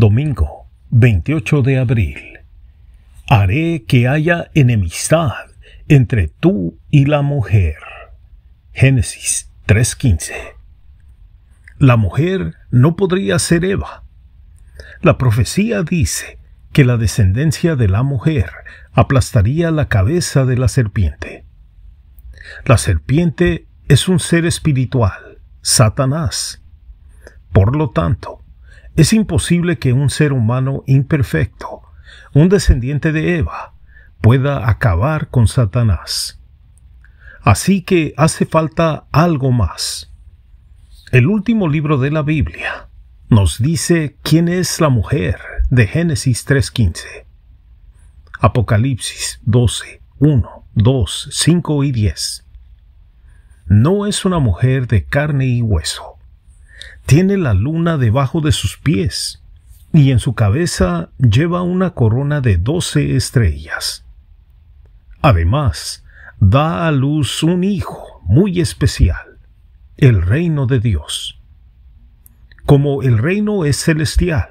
Domingo, 28 de abril. Haré que haya enemistad entre tú y la mujer. Génesis 3:15. La mujer no podría ser Eva. La profecía dice que la descendencia de la mujer aplastaría la cabeza de la serpiente. La serpiente es un ser espiritual, Satanás. Por lo tanto, es imposible que un ser humano imperfecto, un descendiente de Eva, pueda acabar con Satanás. Así que hace falta algo más. El último libro de la Biblia nos dice quién es la mujer de Génesis 3.15, Apocalipsis 12, 1, 2, 5 y 10. No es una mujer de carne y hueso tiene la luna debajo de sus pies, y en su cabeza lleva una corona de doce estrellas. Además, da a luz un hijo muy especial, el reino de Dios. Como el reino es celestial,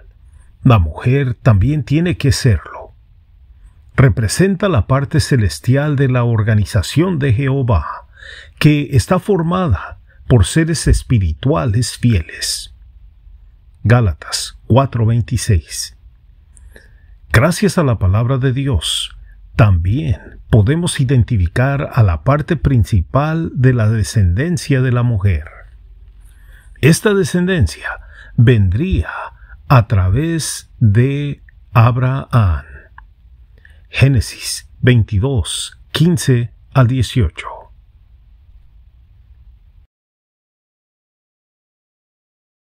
la mujer también tiene que serlo. Representa la parte celestial de la organización de Jehová, que está formada por seres espirituales fieles. Gálatas 4:26 Gracias a la palabra de Dios, también podemos identificar a la parte principal de la descendencia de la mujer. Esta descendencia vendría a través de Abraham. Génesis 22, 15 al 18.